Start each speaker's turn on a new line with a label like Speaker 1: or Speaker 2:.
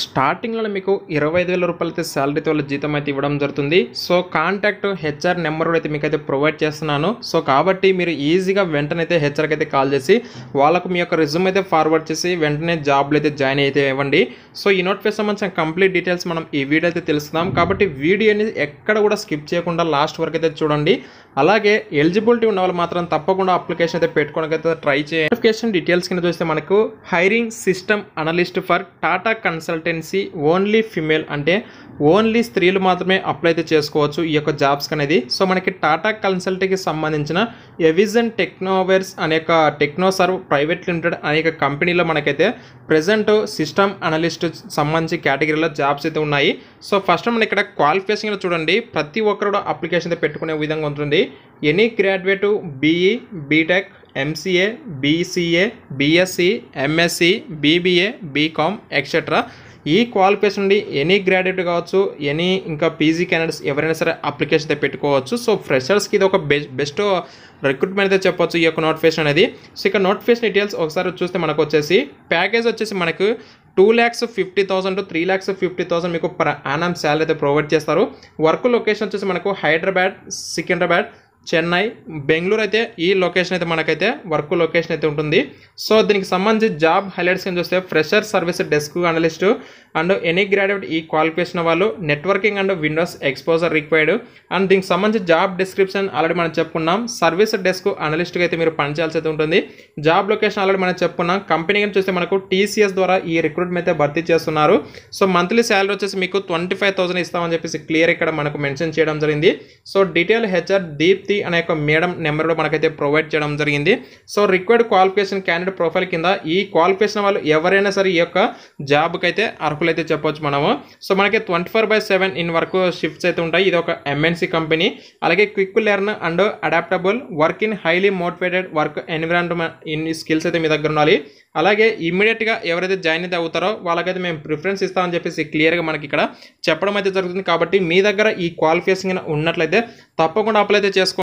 Speaker 1: స్టార్టింగ్లో మీకు ఇరవై ఐదు వేల రూపాయలు అయితే శాలరీతో వాళ్ళ జీతం అయితే ఇవ్వడం జరుగుతుంది సో కాంటాక్ట్ హెచ్ఆర్ నెంబర్ కూడా అయితే మీకు అయితే ప్రొవైడ్ చేస్తున్నాను సో కాబట్టి మీరు ఈజీగా వెంటనే అయితే హెచ్ఆర్కి అయితే కాల్ చేసి వాళ్ళకు మీ యొక్క రిజ్యూమ్ అయితే ఫార్వర్డ్ చేసి వెంటనే జాబ్లు అయితే జాయిన్ అయితే ఇవ్వండి సో ఈ నోటిఫికేషన్ సంబంధించిన కంప్లీట్ డీటెయిల్స్ మనం ఈ వీడియో అయితే తెలుస్తున్నాం కాబట్టి వీడియోని ఎక్కడ కూడా స్కిప్ చేయకుండా లాస్ట్ వరకు అయితే చూడండి అలాగే ఎలిజిబిలిటీ ఉన్న వాళ్ళు మాత్రం తప్పకుండా అప్లికేషన్ అయితే పెట్టుకోవడానికి అయితే ట్రై చేయండి నోటిఫికేషన్ డీటెయిల్స్ కింద చూస్తే మనకు hiring system analyst for Tata consult consultancy only female అంటే ఓన్లీ స్త్రీలు మాత్రమే అప్లై అయితే చేసుకోవచ్చు ఈ యొక్క జాబ్స్కి అనేది సో మనకి టాటా కన్సల్టీకి సంబంధించిన ఎవిజన్ టెక్నోవేర్స్ అనే టెక్నో సర్వ్ ప్రైవేట్ లిమిటెడ్ అనేక కంపెనీలో మనకైతే ప్రజెంట్ సిస్టమ్ అనలిస్ట్ సంబంధించి కేటగిరీలో జాబ్స్ అయితే ఉన్నాయి సో ఫస్ట్ మనం ఇక్కడ క్వాలిఫికేషన్లో చూడండి ప్రతి ఒక్కరు అప్లికేషన్ అయితే పెట్టుకునే విధంగా ఉంటుంది any graduate BE BTech MCA BCA BSc MSc BBA BCom etcetera ఈ క్వాలిఫికేషన్ నుండి ఎనీ గ్రాడ్యుయేట్ కావచ్చు ఎనీ ఇంకా పీజీ క్యాండిడేట్స్ ఎవరైనా సరే అప్లికేషన్ అయితే పెట్టుకోవచ్చు సో ఫ్రెషర్స్కి ఇది ఒక బెస్ట్ బెస్ట్ రిక్రూట్మెంట్ అయితే చెప్పొచ్చు ఈ యొక్క నోటిఫికేషన్ అనేది సో ఇక నోటిఫికేషన్ డీటెయిల్స్ ఒకసారి చూస్తే మనకు వచ్చేసి ప్యాకేజ్ వచ్చేసి మనకు two lakhs fifty thousand to three lakhs fifty thousand మీకు పర్ యానం శాలరీ అయితే ప్రొవైడ్ చేస్తారు వర్క్ లొకేషన్ వచ్చేసి మనకు హైదరాబాద్ సికింద్రాబాద్ చెన్నై బెంగళూరు అయితే ఈ లొకేషన్ అయితే మనకైతే వర్క్ లొకేషన్ అయితే ఉంటుంది సో దీనికి సంబంధించి జాబ్ హైలైట్స్ ఏం చూస్తే fresher service desk analyst and any graduate ఈ క్వాలిఫికేషన్ వాళ్ళు networking and Windows exposure required and దీనికి సంబంధించి జాబ్ డిస్క్రిప్షన్ ఆల్రెడీ మనం చెప్పుకున్నాం సర్వీస్ డెస్క్ అనలిస్ట్గా అయితే మీరు పనిచేయాల్సి అయితే ఉంటుంది జాబ్ లొకేషన్ ఆల్రెడీ మనం చెప్పుకున్నాం కంపెనీ చూస్తే మనకు టీసీఎస్ ద్వారా ఈ రిక్రూట్మెంట్ అయితే భర్తీ చేస్తున్నారు సో మంత్లీ శాలరీ వచ్చేసి మీకు ట్వంటీ ఫైవ్ థౌసండ్ ఇస్తామని చెప్పేసి క్లియర్ ఇక్కడ మనకు మెన్షన్ చేయడం జరిగింది సో డీటెయిల్ హెచ్ఆర్ దీప్తి అనే యొక్క మేడం నెంబర్ మనకైతే ప్రొవైడ్ చేయడం జరిగింది so required qualification candidate profile కింద ఈ క్వాలిఫికేషన్ వాళ్ళు ఎవరైనా సరే ఈ యొక్క జాబ్కి అయితే అర్హులైతే చెప్పొచ్చు మనము సో మనకి twenty four by seven in వరకు షిఫ్ట్స్ అయితే ఉంటాయి ఇది ఒక ఎంఎన్సీ కంపెనీ అలాగే quick learn and adaptable work in highly motivated work environment in skills అయితే మీ దగ్గర ఉండాలి అలాగే ఇమీడియట్గా ఎవరైతే జాయిన్ అయితే అవుతారో వాళ్ళకైతే మేము ప్రిఫరెన్స్ ఇస్తామని చెప్పేసి క్లియర్గా మనకి ఇక్కడ చెప్పడం అయితే జరుగుతుంది కాబట్టి మీ దగ్గర ఈ క్వాలిఫికేషన్ ఉన్నట్లయితే తప్పకుండా అప్లై అయితే